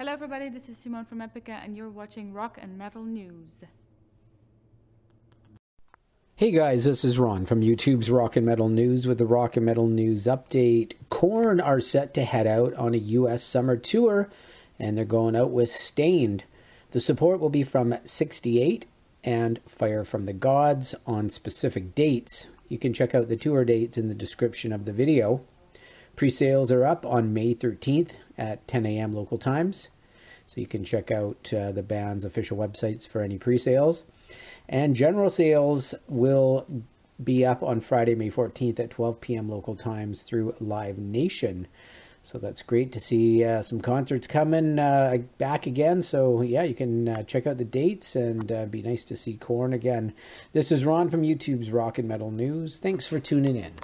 Hello everybody, this is Simone from Epica and you're watching Rock and Metal News. Hey guys, this is Ron from YouTube's Rock and Metal News with the Rock and Metal News update. Korn are set to head out on a US summer tour and they're going out with Stained. The support will be from 68 and Fire from the Gods on specific dates. You can check out the tour dates in the description of the video. Pre-sales are up on May 13th at 10 a.m. local times. So you can check out uh, the band's official websites for any pre-sales. And general sales will be up on Friday, May 14th at 12 p.m. local times through Live Nation. So that's great to see uh, some concerts coming uh, back again. So yeah, you can uh, check out the dates and uh, be nice to see Corn again. This is Ron from YouTube's Rock and Metal News. Thanks for tuning in.